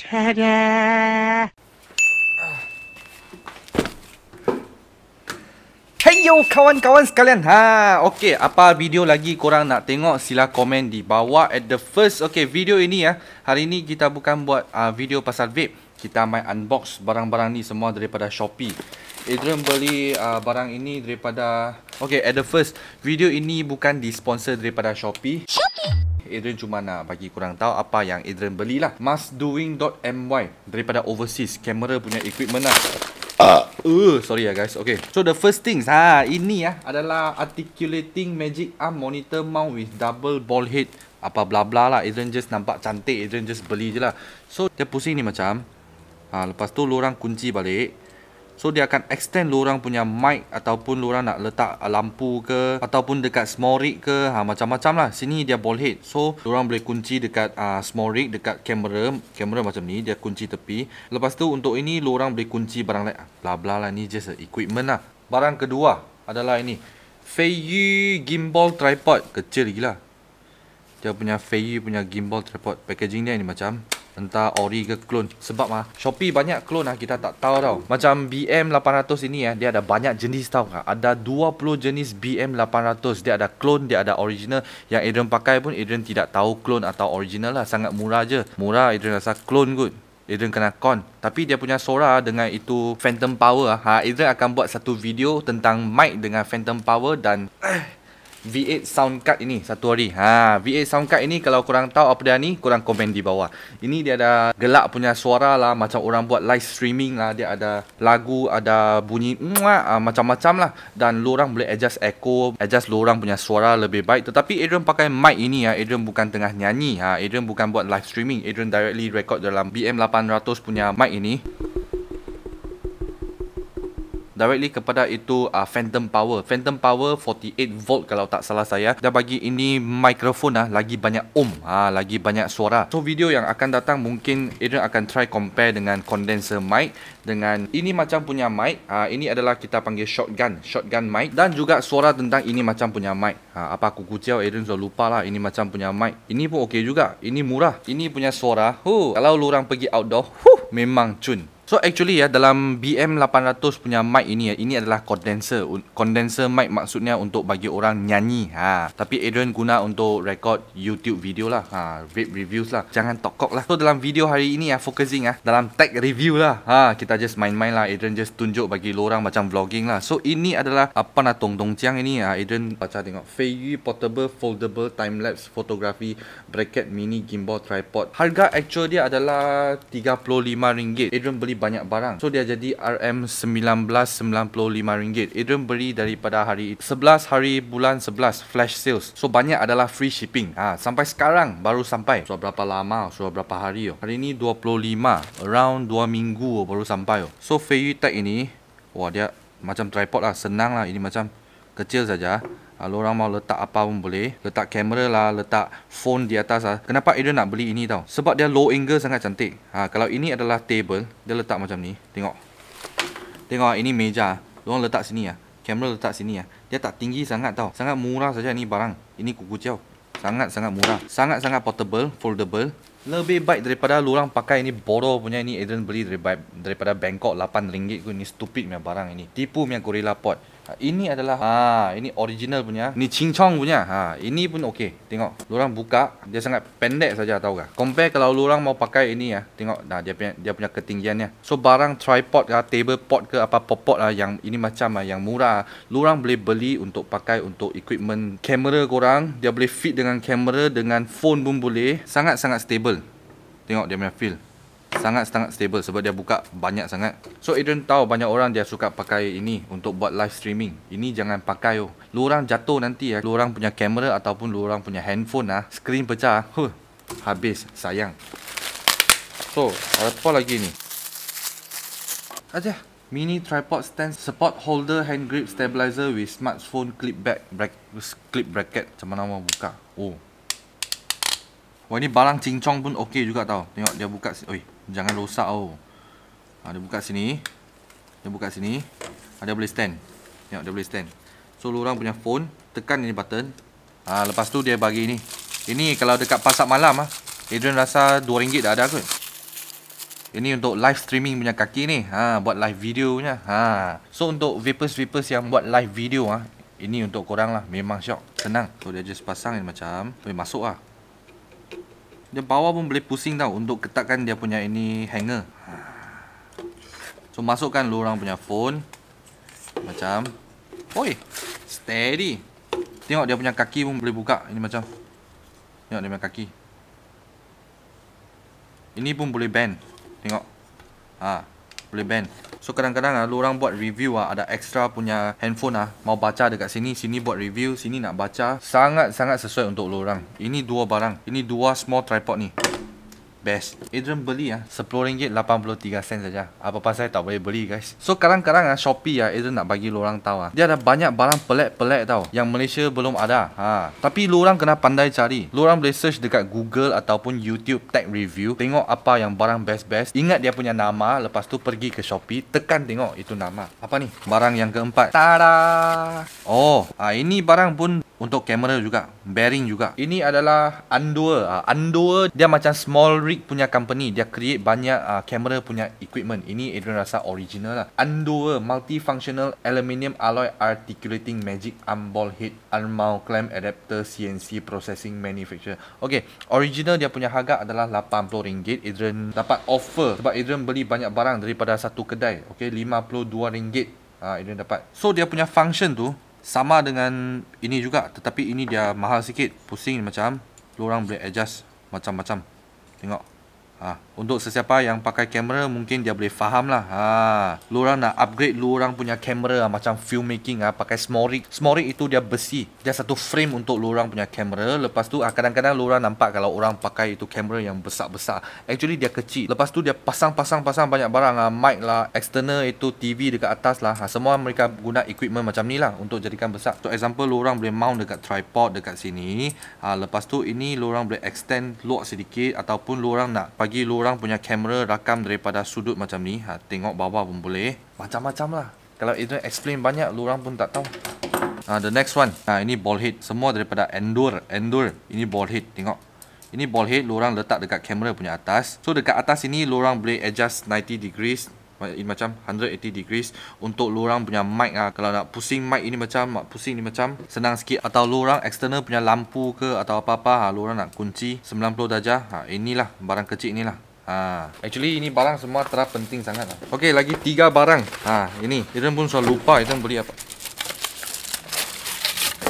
Ta-da! Hey yo kawan-kawan sekalian. Ha, okey, apa video lagi korang nak tengok sila komen di bawah at the first. Okey, video ini ya. Hari ini kita bukan buat uh, video pasal vape. Kita main unbox barang-barang ni semua daripada Shopee. Adrian beli uh, barang ini daripada Okey, at the first, video ini bukan di sponsor daripada Shopee. Adrian cuma nak bagi kurang tahu apa yang Adrian belilah. Mustdoing.my daripada overseas camera punya equipment lah. Uh, uh, sorry ya guys. Okay. So the first things ha ini ya adalah articulating magic arm monitor mount with double ball head. Apa bla bla lah. Adrian just nampak cantik. Adrian just beli je lah. So dia pusing ni macam. Ha, lepas tu lorang kunci balik. So dia akan extend lorang punya mic ataupun lorang nak letak lampu ke ataupun dekat small rig ke ha, macam-macam lah. Sini dia ball head. So lorang boleh kunci dekat uh, small rig dekat kamera. Kamera macam ni dia kunci tepi. Lepas tu untuk ini lorang boleh kunci barang lain. Ah, bla bla lah ni just equipment lah. Barang kedua adalah ini. Feiyu gimbal tripod kecil gila. Dia punya Feiyu punya gimbal tripod packaging dia ni macam Entah ori ke clone Sebab ah Shopee banyak clone lah Kita tak tahu tau Macam BM800 ini eh Dia ada banyak jenis tau kan? Ada 20 jenis BM800 Dia ada clone Dia ada original Yang Adrian pakai pun Adrian tidak tahu clone atau original lah Sangat murah je Murah Adrian rasa clone kot Adrian kena con Tapi dia punya suara ah, dengan itu Phantom Power ah. ha, Adrian akan buat satu video Tentang mic dengan Phantom Power Dan eh, V8 sound card ini satu hari. Ha, V8 sound card ini kalau kurang tahu apa dia ni, kurang komen di bawah. Ini dia ada gelak punya suara lah macam orang buat live streaming lah. Dia ada lagu, ada bunyi muak ah, macam-macam lah. Dan lorang boleh adjust echo, adjust lorang punya suara lebih baik. Tetapi Adrian pakai mic ini ya. Adrian bukan tengah nyanyi. Ha, Adrian bukan buat live streaming. Adrian directly record dalam BM800 punya mic ini directly kepada itu uh, phantom power phantom power 48 volt kalau tak salah saya Dah bagi ini microphone ah lagi banyak ohm ah lagi banyak suara so video yang akan datang mungkin Adrian akan try compare dengan condenser mic dengan ini macam punya mic uh, ini adalah kita panggil shotgun shotgun mic dan juga suara tentang ini macam punya mic uh, apa aku kucau Adrian sudah lupa lah ini macam punya mic ini pun okey juga ini murah ini punya suara huh. kalau lu orang pergi outdoor huh, memang cun So actually ya dalam BM 800 punya mic ini ya ini adalah condenser condenser mic maksudnya untuk bagi orang nyanyi ha tapi Adrian guna untuk record YouTube video lah ha vape reviews lah jangan tokok lah so dalam video hari ini ya focusing ah ya, dalam tech review lah ha kita just main-main lah Adrian just tunjuk bagi orang macam vlogging lah so ini adalah apa nak tong tong ciang ini ya Adrian baca tengok Feiyu portable foldable time lapse photography bracket mini gimbal tripod harga actual dia adalah 35 ringgit Adrian beli banyak barang. So dia jadi RM1995. Adrian beli daripada hari 11 hari bulan 11 flash sales. So banyak adalah free shipping. Ah ha, sampai sekarang baru sampai. so, berapa lama? Sudah so, berapa hari? Oh. Hari ini 25, around 2 minggu oh, baru sampai. Oh. So fairy tag ini, wah dia macam tripod lah, senang lah ini macam kecil saja. Kalau ah, orang mau letak apa pun boleh. Letak kamera lah, letak phone di atas lah. Kenapa Adrian nak beli ini tau? Sebab dia low angle sangat cantik. Ha, kalau ini adalah table, dia letak macam ni. Tengok. Tengok ini meja. Diorang letak sini ya. Kamera letak sini ya. Dia tak tinggi sangat tau. Sangat murah saja ni barang. Ini kuku jauh. Sangat-sangat murah. Sangat-sangat portable, foldable. Lebih baik daripada lorang pakai ini bodoh punya ini Adrian beli daripada, daripada Bangkok 8 ringgit ku ini stupid punya barang ini. Tipu punya Gorilla Pot. Ah, ini adalah ha ini original punya. Ni cincong punya. Ha ini pun okey. Tengok. Lorang buka dia sangat pendek saja tahu ke. Compare kalau lorang mau pakai ini ya. Tengok nah dia punya, dia punya ketinggiannya. So barang tripod ke table pot ke apa popot lah yang ini macam lah yang murah. Lorang boleh beli untuk pakai untuk equipment kamera korang. Dia boleh fit dengan kamera dengan phone pun boleh. Sangat-sangat stable. Tengok dia punya feel sangat-sangat stable sebab dia buka banyak sangat. So Adrian tahu banyak orang dia suka pakai ini untuk buat live streaming. Ini jangan pakai oh. Lu orang jatuh nanti ya. Lu orang punya kamera ataupun lu orang punya handphone ah, screen pecah. Huh. Habis sayang. So, apa lagi ni? Aja mini tripod stand support holder hand grip stabilizer with smartphone clip back bracket clip bracket macam mana mau buka oh Wah ini barang cincong pun okey juga tau Tengok dia buka Oi, Jangan rosak oh. Ha, dia buka sini. Dia buka sini. Ada ha, boleh stand. Tengok dia boleh stand. So orang punya phone tekan ini button. Ha, lepas tu dia bagi ini. Ini kalau dekat pasar malam ah. Adrian rasa RM2 dah ada kot. Ini untuk live streaming punya kaki ni. Ha, buat live video punya. Ha. So untuk vapers-vapers yang buat live video ah. Ini untuk korang lah. Memang syok. Senang. So dia just pasang ni macam. Boleh masuk lah. Dia bawah pun boleh pusing tau untuk ketatkan dia punya ini hanger. So masukkan lu orang punya phone. Macam. Oi. Steady. Tengok dia punya kaki pun boleh buka. Ini macam. Tengok dia punya kaki. Ini pun boleh bend. Tengok. Haa boleh ban. So kadang-kadang ah, orang buat review ah, ada extra punya handphone ah, mau baca dekat sini, sini buat review, sini nak baca, sangat-sangat sesuai untuk orang. Ini dua barang, ini dua small tripod ni best. Adrian beli ya, ah. rm sen saja. Apa pasal tak boleh beli guys. So kadang-kadang ya, Shopee ya, Adrian nak bagi lorang tahu ya. Dia ada banyak barang pelak-pelak tau. Yang Malaysia belum ada. Ha. Tapi lorang kena pandai cari. Lorang boleh search dekat Google ataupun YouTube tag review. Tengok apa yang barang best-best. Ingat dia punya nama. Lepas tu pergi ke Shopee. Tekan tengok itu nama. Apa ni? Barang yang keempat. Tada! Oh, ha, ini barang pun untuk kamera juga bearing juga ini adalah Andua ah, Andua dia macam small rig punya company dia create banyak uh, kamera punya equipment ini Adrian rasa original lah Andua multifunctional aluminium alloy articulating magic arm ball head arm mount clamp adapter CNC processing manufacturer Okay, original dia punya harga adalah RM80 Adrian dapat offer sebab Adrian beli banyak barang daripada satu kedai Okay, RM52 Uh, Adrian dapat So dia punya function tu sama dengan ini juga tetapi ini dia mahal sikit pusing macam lorang boleh adjust macam-macam tengok ah untuk sesiapa yang pakai kamera mungkin dia boleh faham lah ha. Lorang nak upgrade lorang punya kamera ha. macam filmmaking ah pakai small rig Small rig itu dia besi Dia satu frame untuk lorang punya kamera Lepas tu ha, kadang-kadang lorang nampak kalau orang pakai itu kamera yang besar-besar Actually dia kecil Lepas tu dia pasang-pasang-pasang banyak barang lah. Mic lah, external itu TV dekat atas lah ha. Semua mereka guna equipment macam ni lah untuk jadikan besar Untuk example lorang boleh mount dekat tripod dekat sini ha. Lepas tu ini lorang boleh extend luak sedikit Ataupun lorang nak bagi lorang orang punya kamera rakam daripada sudut macam ni. Ha, tengok bawah pun boleh. Macam-macam lah. Kalau itu explain banyak, lu orang pun tak tahu. Ha, the next one. Ha, ini ball head. Semua daripada Endur. Endur. Ini ball head. Tengok. Ini ball head. Lu orang letak dekat kamera punya atas. So dekat atas ini, lu orang boleh adjust 90 degrees. Ini macam 180 degrees Untuk lorang punya mic lah Kalau nak pusing mic ini macam Pusing ni macam Senang sikit Atau lorang external punya lampu ke Atau apa-apa ha, Lorang nak kunci 90 darjah ha, Inilah barang kecil inilah Ha, actually ini barang semua terap penting sangat. Ah. Okey, lagi tiga barang. Ha, ini. Iren pun selalu lupa Iren beli apa.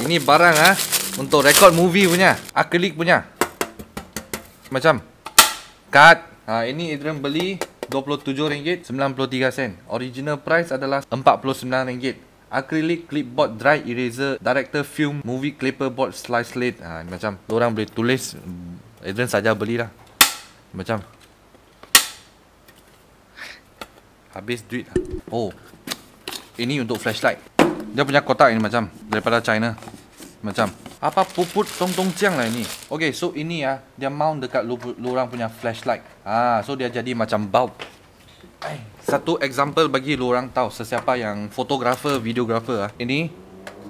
Ini barang ah untuk record movie punya. Akrilik punya. Macam kad. Ha, ini Iren beli RM27.93. Original price adalah RM49. Acrylic clipboard dry eraser director film movie clipper board slice slate. ha, macam orang boleh tulis Adrian mm, saja belilah macam habis duit lah. Oh. Ini untuk flashlight. Dia punya kotak ini macam daripada China. Macam apa puput tong tong ciang lah ini. Okay, so ini ya, dia mount dekat lorang punya flashlight. Ah, so dia jadi macam bulb. Eh, satu example bagi lorang tahu sesiapa yang fotografer, videografer ah. Ini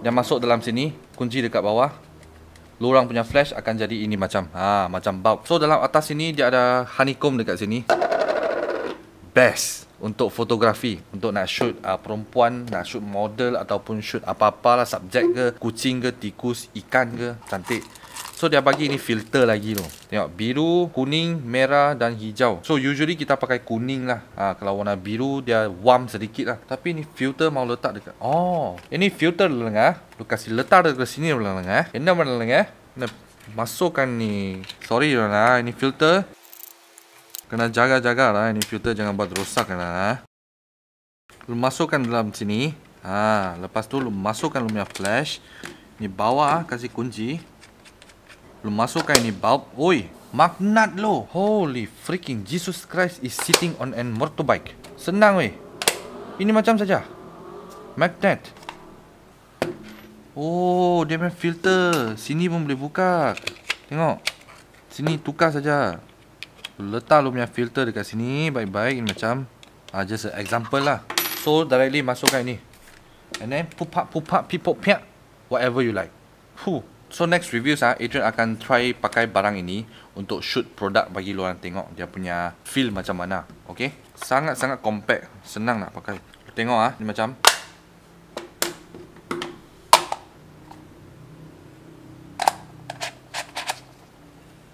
dia masuk dalam sini, kunci dekat bawah. Lorang punya flash akan jadi ini macam ah, macam bulb. So dalam atas sini dia ada honeycomb dekat sini. Best untuk fotografi untuk nak shoot uh, perempuan nak shoot model ataupun shoot apa-apa lah subjek ke kucing ke tikus ikan ke cantik So dia bagi ni filter lagi tu Tengok biru, kuning, merah dan hijau So usually kita pakai kuning lah ha, Kalau warna biru dia warm sedikit lah Tapi ni filter mau letak dekat Oh Ini filter lengah Lu kasi letak dekat sini lengah Ini mana lengah Ini masukkan ni Sorry lah ini filter Kena jaga-jaga lah ini filter jangan buat rosak kan lah. Lu masukkan dalam sini. Ha, lepas tu lu masukkan lumia flash. Ini bawah ha, kasih kunci. Lu masukkan ini bulb. Oi, magnet lo. Holy freaking Jesus Christ is sitting on an motorbike. Senang weh. Ini macam saja. Magnet. Oh, dia punya filter. Sini pun boleh buka. Tengok. Sini tukar saja letak lu punya filter dekat sini baik-baik macam uh, just an example lah so directly masukkan ini, and then pop up pipok-piak, whatever you like huh. so next review ah Adrian akan try pakai barang ini untuk shoot produk bagi lu tengok dia punya feel macam mana Okay, sangat-sangat compact senang nak pakai tengok ah ni macam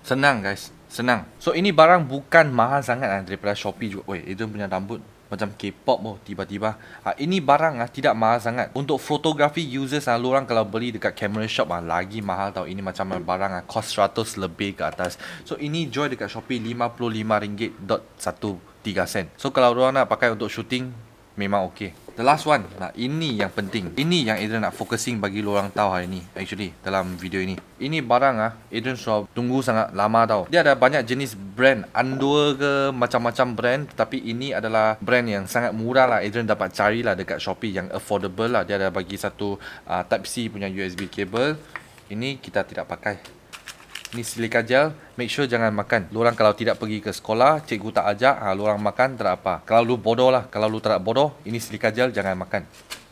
Senang guys, senang. So ini barang bukan mahal sangat lah daripada Shopee juga. Weh, Adrian punya rambut macam K-pop oh tiba-tiba. Ha, ini barang ah tidak mahal sangat. Untuk fotografi users lah. orang kalau beli dekat camera shop ah lagi mahal tau. Ini macam barang ah cost 100 lebih ke atas. So ini jual dekat Shopee RM55.13. So kalau orang nak pakai untuk shooting memang okey. The last one. Nah, ini yang penting. Ini yang Adrian nak focusing bagi orang tahu hari ni. Actually, dalam video ini. Ini barang ah Adrian sudah tunggu sangat lama tau. Dia ada banyak jenis brand. Andua ke macam-macam brand. Tapi ini adalah brand yang sangat murah lah. Adrian dapat cari lah dekat Shopee yang affordable lah. Dia ada bagi satu uh, ah, Type-C punya USB cable. Ini kita tidak pakai ni silika gel make sure jangan makan Orang kalau tidak pergi ke sekolah cikgu tak ajak ha, lorang makan tak apa kalau lu bodoh lah kalau lu tak bodoh ini silika gel jangan makan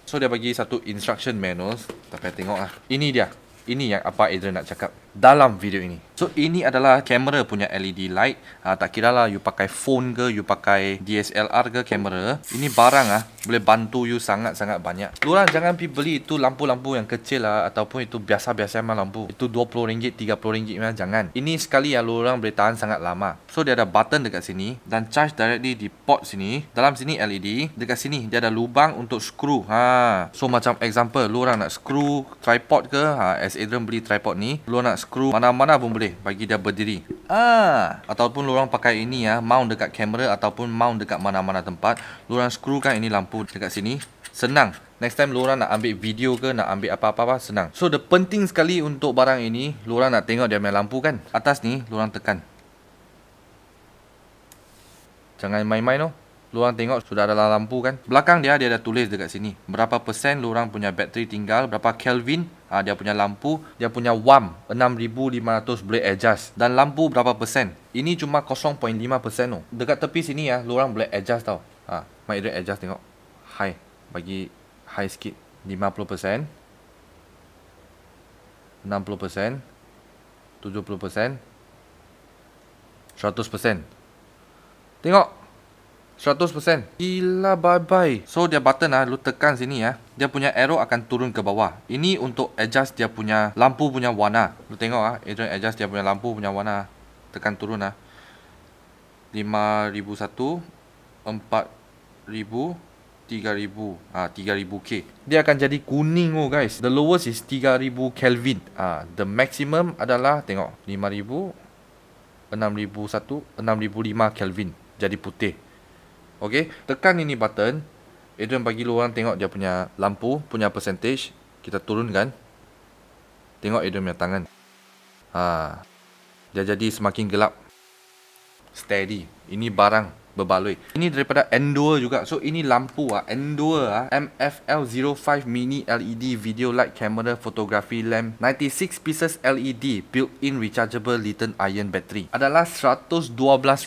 so dia bagi satu instruction manual tapi tengok lah ini dia ini yang apa Adrian nak cakap dalam video ini. So ini adalah kamera punya LED light. Ha, tak kira lah you pakai phone ke, you pakai DSLR ke kamera. Ini barang ah boleh bantu you sangat-sangat banyak. Lurang jangan pi beli itu lampu-lampu yang kecil lah ataupun itu biasa-biasa mah lampu. Itu RM20, RM30 mah jangan. Ini sekali yang lurang boleh tahan sangat lama. So dia ada button dekat sini dan charge directly di port sini. Dalam sini LED, dekat sini dia ada lubang untuk screw. Ha. So macam example lurang nak screw tripod ke, ha, as Adrian beli tripod ni, lurang nak skru mana-mana pun boleh bagi dia berdiri. Ah, ataupun lorang pakai ini ya, mount dekat kamera ataupun mount dekat mana-mana tempat, lorang kan ini lampu dekat sini. Senang. Next time lorang nak ambil video ke nak ambil apa-apa apa senang. So the penting sekali untuk barang ini, lorang nak tengok dia punya lampu kan? Atas ni lorang tekan. Jangan main-main noh. -main, Luang tengok sudah ada lampu kan. Belakang dia dia ada tulis dekat sini. Berapa persen luang punya bateri tinggal, berapa Kelvin uh, dia punya lampu, dia punya warm 6500 boleh adjust dan lampu berapa persen. Ini cuma 0.5 persen oh. Dekat tepi sini ya, ah, luang boleh adjust tau. Ha, uh, dia adjust tengok. High bagi high sikit 50%. 60% 70% 100% Tengok 100% Gila bye-bye So dia button ah, lu tekan sini ya Dia punya arrow akan turun ke bawah Ini untuk adjust dia punya lampu punya warna Lu tengok ah, Adrian adjust dia punya lampu punya warna Tekan turun ah. 5001 4000 3000 ah 3000K Dia akan jadi kuning oh guys The lowest is 3000 Kelvin ah The maximum adalah Tengok 5000 6001 6005 Kelvin jadi putih Okey, tekan ini button. Adrian bagi luar tengok dia punya lampu, punya percentage. Kita turunkan. Tengok Adrian punya tangan. Ha. Dia jadi semakin gelap. Steady. Ini barang berbaloi. Ini daripada Endure juga. So ini lampu ah Endure ah MFL05 mini LED video light camera photography lamp 96 pieces LED built-in rechargeable lithium iron battery. Adalah 112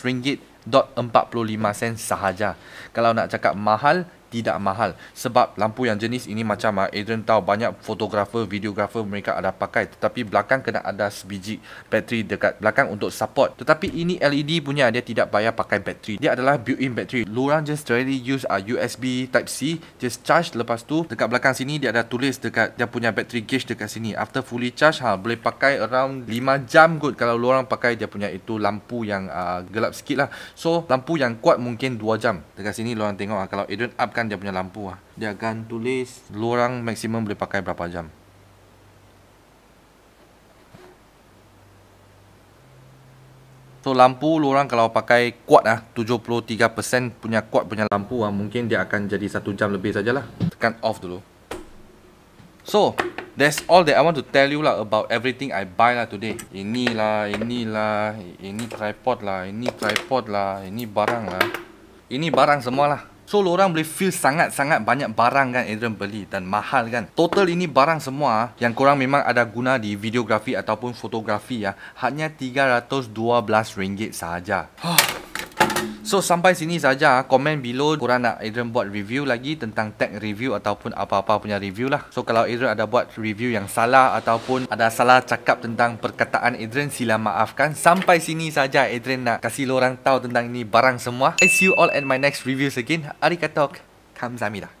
ringgit 0.45 sen sahaja. Kalau nak cakap mahal, tidak mahal sebab lampu yang jenis ini macam ah, Adrian tahu banyak fotografer videografer mereka ada pakai tetapi belakang kena ada sebiji bateri dekat belakang untuk support tetapi ini LED punya dia tidak bayar pakai bateri dia adalah built-in bateri lorang just directly use a ah, USB type C just charge lepas tu dekat belakang sini dia ada tulis dekat dia punya bateri gauge dekat sini after fully charge ha boleh pakai around 5 jam kot kalau lorang pakai dia punya itu lampu yang uh, gelap sikit lah so lampu yang kuat mungkin 2 jam dekat sini lorang tengok ha, kalau Adrian up tekan dia punya lampu ah. Dia akan tulis luang maksimum boleh pakai berapa jam. So lampu luang kalau pakai kuat ah 73% punya kuat punya lampu ah mungkin dia akan jadi 1 jam lebih sajalah. Tekan off dulu. So That's all that I want to tell you lah about everything I buy lah today. Ini lah, ini lah, ini tripod lah, ini tripod lah, ini barang lah. Ini barang semua lah. So orang boleh feel sangat-sangat banyak barang kan Adrian beli dan mahal kan. Total ini barang semua yang korang memang ada guna di videografi ataupun fotografi ya. Hanya 312 ringgit sahaja. Huh. So sampai sini saja komen below korang nak Adrian buat review lagi tentang tag review ataupun apa-apa punya review lah. So kalau Adrian ada buat review yang salah ataupun ada salah cakap tentang perkataan Adrian sila maafkan. Sampai sini saja Adrian nak kasih lorang tahu tentang ini barang semua. I see you all at my next reviews again. Arigatok. Kamsahamnida.